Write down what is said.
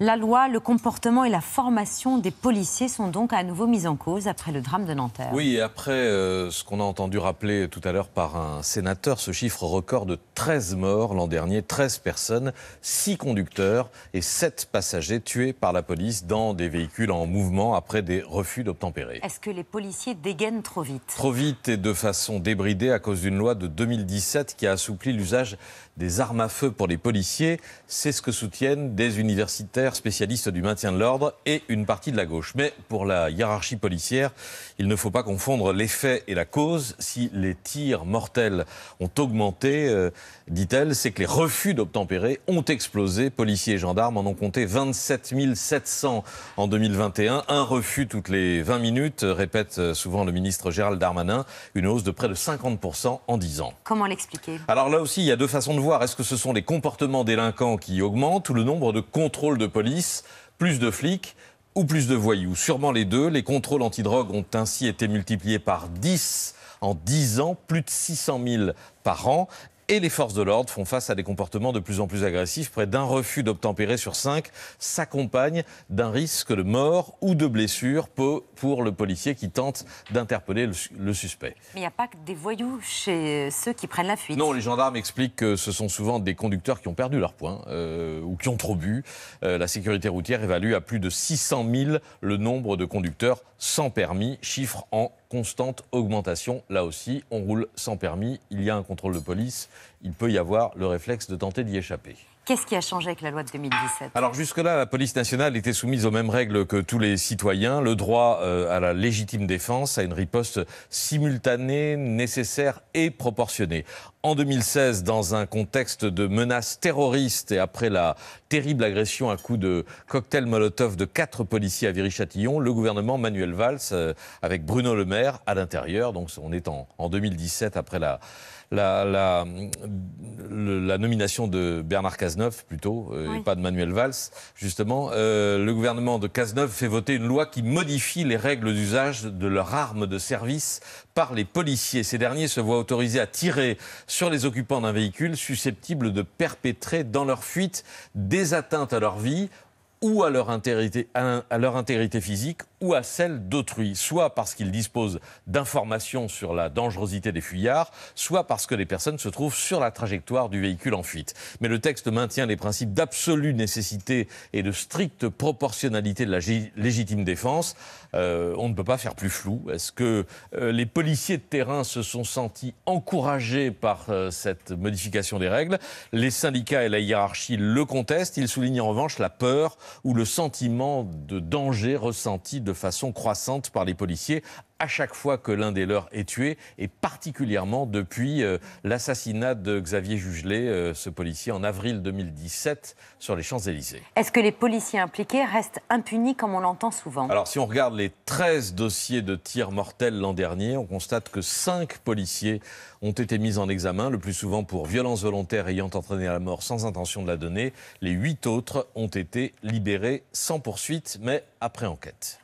La loi, le comportement et la formation des policiers sont donc à nouveau mis en cause après le drame de Nanterre. Oui, après euh, ce qu'on a entendu rappeler tout à l'heure par un sénateur, ce chiffre record de 13 morts l'an dernier, 13 personnes, 6 conducteurs et 7 passagers tués par la police dans des véhicules en mouvement après des refus d'obtempérer. Est-ce que les policiers dégainent trop vite Trop vite et de façon débridée à cause d'une loi de 2017 qui a assoupli l'usage des armes à feu pour les policiers. C'est ce que soutiennent des universitaires spécialiste du maintien de l'ordre, et une partie de la gauche. Mais pour la hiérarchie policière, il ne faut pas confondre l'effet et la cause. Si les tirs mortels ont augmenté, euh, dit-elle, c'est que les refus d'obtempérer ont explosé. Policiers et gendarmes en ont compté 27 700 en 2021. Un refus toutes les 20 minutes, répète euh, souvent le ministre Gérald Darmanin, une hausse de près de 50% en 10 ans. Comment l'expliquer Alors là aussi, il y a deux façons de voir. Est-ce que ce sont les comportements délinquants qui augmentent ou le nombre de contrôles de police plus de flics ou plus de voyous. Sûrement les deux. Les contrôles antidrogues ont ainsi été multipliés par 10 en 10 ans, plus de 600 000 par an. Et les forces de l'ordre font face à des comportements de plus en plus agressifs. Près d'un refus d'obtempérer sur cinq s'accompagne d'un risque de mort ou de blessure pour le policier qui tente d'interpeller le suspect. Mais il n'y a pas que des voyous chez ceux qui prennent la fuite. Non, les gendarmes expliquent que ce sont souvent des conducteurs qui ont perdu leur point euh, ou qui ont trop bu. Euh, la sécurité routière évalue à plus de 600 000 le nombre de conducteurs sans permis, chiffre en constante augmentation. Là aussi, on roule sans permis, il y a un contrôle de police, il peut y avoir le réflexe de tenter d'y échapper. Qu'est-ce qui a changé avec la loi de 2017 Alors jusque-là, la police nationale était soumise aux mêmes règles que tous les citoyens. Le droit euh, à la légitime défense, à une riposte simultanée, nécessaire et proportionnée. En 2016, dans un contexte de menace terroriste et après la terrible agression à coup de cocktail Molotov de quatre policiers à Viry-Châtillon, le gouvernement Manuel Valls, euh, avec Bruno Le Maire à l'intérieur, donc on est en, 2017 après la, la nomination de Bernard Cazeneuve, plutôt, euh, et pas de Manuel Valls, justement, euh, le gouvernement de Cazeneuve fait voter une loi qui modifie les règles d'usage de leurs armes de service par les policiers. Ces derniers se voient autorisés à tirer sur les occupants d'un véhicule susceptible de perpétrer dans leur fuite des atteintes à leur vie ou à leur, intégrité, à leur intégrité physique ou à celle d'autrui, soit parce qu'ils disposent d'informations sur la dangerosité des fuyards, soit parce que les personnes se trouvent sur la trajectoire du véhicule en fuite. Mais le texte maintient les principes d'absolue nécessité et de stricte proportionnalité de la légitime défense. Euh, on ne peut pas faire plus flou. Est-ce que euh, les policiers de terrain se sont sentis encouragés par euh, cette modification des règles Les syndicats et la hiérarchie le contestent. Ils soulignent en revanche la peur ou le sentiment de danger ressenti de façon croissante par les policiers à chaque fois que l'un des leurs est tué, et particulièrement depuis euh, l'assassinat de Xavier Jugelet, euh, ce policier, en avril 2017 sur les Champs-Élysées. Est-ce que les policiers impliqués restent impunis comme on l'entend souvent Alors si on regarde les 13 dossiers de tirs mortels l'an dernier, on constate que 5 policiers ont été mis en examen, le plus souvent pour violence volontaire ayant entraîné la mort sans intention de la donner. Les 8 autres ont été libérés sans poursuite, mais après enquête.